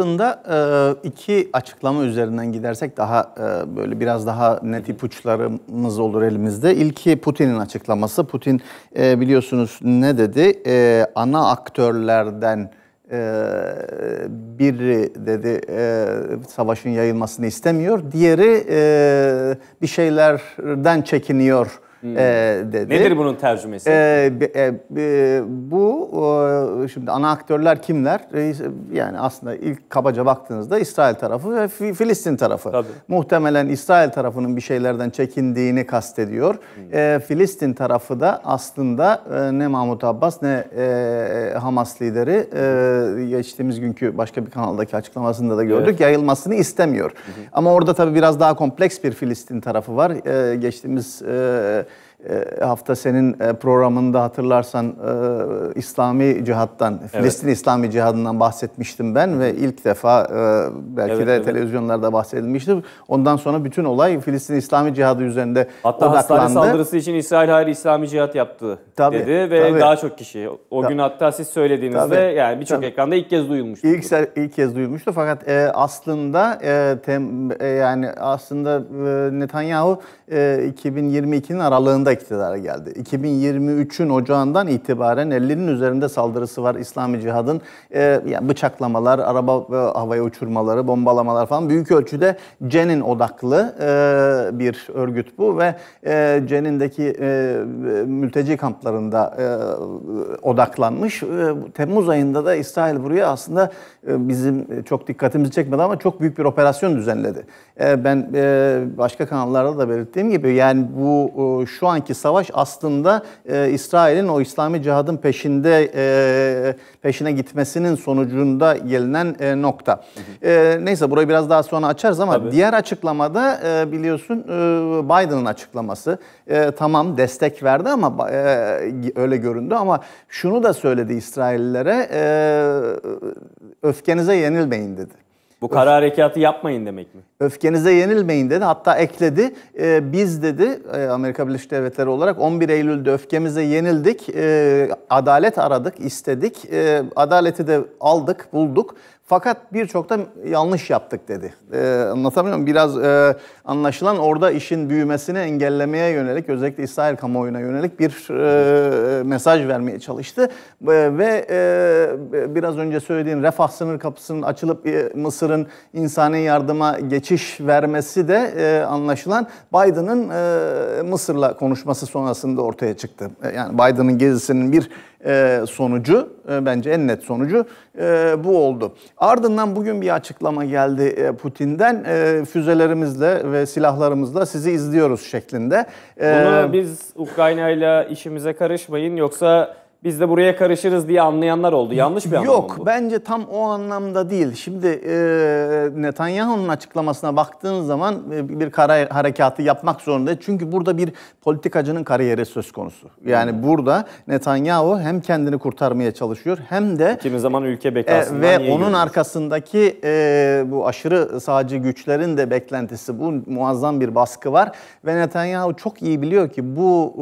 aslında iki açıklama üzerinden gidersek daha böyle biraz daha net ipuçlarımız olur elimizde. İlki Putin'in açıklaması. Putin biliyorsunuz ne dedi? Ana aktörlerden biri dedi savaşın yayılmasını istemiyor. Diğeri bir şeylerden çekiniyor. Hmm. dedi. Nedir bunun tercümesi? E, e, e, bu şimdi ana aktörler kimler? E, yani aslında ilk kabaca baktığınızda İsrail tarafı ve Filistin tarafı. Tabii. Muhtemelen İsrail tarafının bir şeylerden çekindiğini kastediyor. Hmm. E, Filistin tarafı da aslında e, ne Mahmut Abbas ne e, Hamas lideri e, geçtiğimiz günkü başka bir kanaldaki açıklamasında da gördük. Evet. Yayılmasını istemiyor. Hmm. Ama orada tabii biraz daha kompleks bir Filistin tarafı var. E, geçtiğimiz... E, e, hafta senin e, programında hatırlarsan e, İslami cihattan, evet. Filistin İslami cihadından bahsetmiştim ben ve ilk defa belki evet, de evet. televizyonlarda bahsedilmişti. Ondan sonra bütün olay Filistin İslami cihadı üzerinde Hatta odaklandı. hastane saldırısı için İsrail hayır İslami cihat yaptı tabii, dedi ve tabii. daha çok kişi. O tabii. gün hatta siz söylediğinizde tabii, yani birçok ekranda ilk kez duyulmuştu. İlk, ilk kez duyulmuştu fakat e, aslında e, tem, e, yani aslında e, Netanyahu e, 2022'nin aralığında Irak'ta iktidara geldi. 2023'ün ocağından itibaren 50'nin üzerinde saldırısı var İslami Cihad'ın. E, yani bıçaklamalar, araba e, havaya uçurmaları, bombalamalar falan büyük ölçüde CEN'in odaklı e, bir örgüt bu ve e, CEN'indeki e, mülteci kamplarında e, odaklanmış. E, Temmuz ayında da İsrail buraya aslında e, bizim e, çok dikkatimizi çekmedi ama çok büyük bir operasyon düzenledi. E, ben e, başka kanallarda da belirttiğim gibi yani bu e, şu an anki savaş aslında e, İsrail'in o İslami cihadın peşinde e, peşine gitmesinin sonucunda gelinen e, nokta. E, neyse burayı biraz daha sonra açarız ama Tabii. diğer açıklamada e, biliyorsun e, Biden'ın açıklaması e, tamam destek verdi ama e, öyle göründü ama şunu da söyledi İsrail'lere e, öfkenize yenilmeyin dedi. Bu kara harekatı yapmayın demek mi? Öfkenize yenilmeyin dedi. Hatta ekledi. E, biz dedi e, Amerika Birleşik Devletleri olarak 11 Eylül'de öfkemize yenildik. E, adalet aradık, istedik. E, adaleti de aldık, bulduk. Fakat birçok da yanlış yaptık dedi. Ee, anlatabiliyor muyum? Biraz e, anlaşılan orada işin büyümesini engellemeye yönelik, özellikle İsrail kamuoyuna yönelik bir e, mesaj vermeye çalıştı. E, ve e, biraz önce söylediğin refah sınır kapısının açılıp e, Mısır'ın insani yardıma geçiş vermesi de e, anlaşılan Biden'ın e, Mısır'la konuşması sonrasında ortaya çıktı. E, yani Biden'ın gezisinin bir e, sonucu e, bence en net sonucu e, bu oldu. Ardından bugün bir açıklama geldi Putin'den füzelerimizle ve silahlarımızla sizi izliyoruz şeklinde. Bunu biz Ukrayna ile işimize karışmayın yoksa biz de buraya karışırız diye anlayanlar oldu. Yanlış bir anlam Yok bu. bence tam o anlamda değil. Şimdi e, Netanyahu'nun açıklamasına baktığın zaman e, bir kara harekatı yapmak zorunda. Çünkü burada bir politikacının kariyeri söz konusu. Yani hmm. burada Netanyahu hem kendini kurtarmaya çalışıyor hem de... Kimi zaman ülke e, bekasından e, Ve onun görüyoruz? arkasındaki e, bu aşırı sağcı güçlerin de beklentisi bu muazzam bir baskı var. Ve Netanyahu çok iyi biliyor ki bu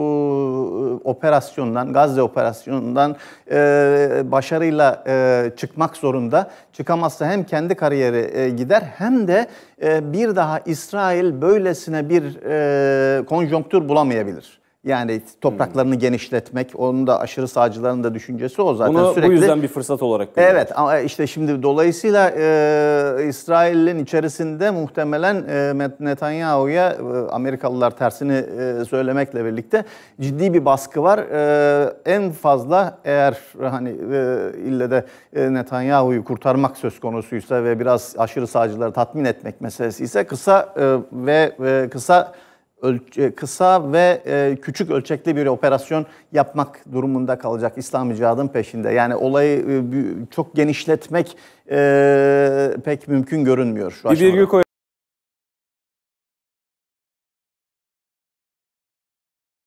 e, operasyondan, Gazze operasyonundan motivasyondan e, başarıyla e, çıkmak zorunda. Çıkamazsa hem kendi kariyeri e, gider hem de e, bir daha İsrail böylesine bir e, konjonktür bulamayabilir. Yani topraklarını hmm. genişletmek, onun da aşırı sağcıların da düşüncesi o zaten Bunu sürekli. Bu yüzden bir fırsat olarak görüyoruz. Evet ama işte şimdi dolayısıyla e, İsrail'in içerisinde muhtemelen e, Netanyahu'ya e, Amerikalılar tersini e, söylemekle birlikte ciddi bir baskı var. E, en fazla eğer hani e, ille de e, Netanyahu'yu kurtarmak söz konusuysa ve biraz aşırı sağcıları tatmin etmek meselesi ise kısa e, ve e, kısa kısa ve e, küçük ölçekli bir operasyon yapmak durumunda kalacak İslam icadın peşinde. Yani olayı e, çok genişletmek e, pek mümkün görünmüyor şu aşamada.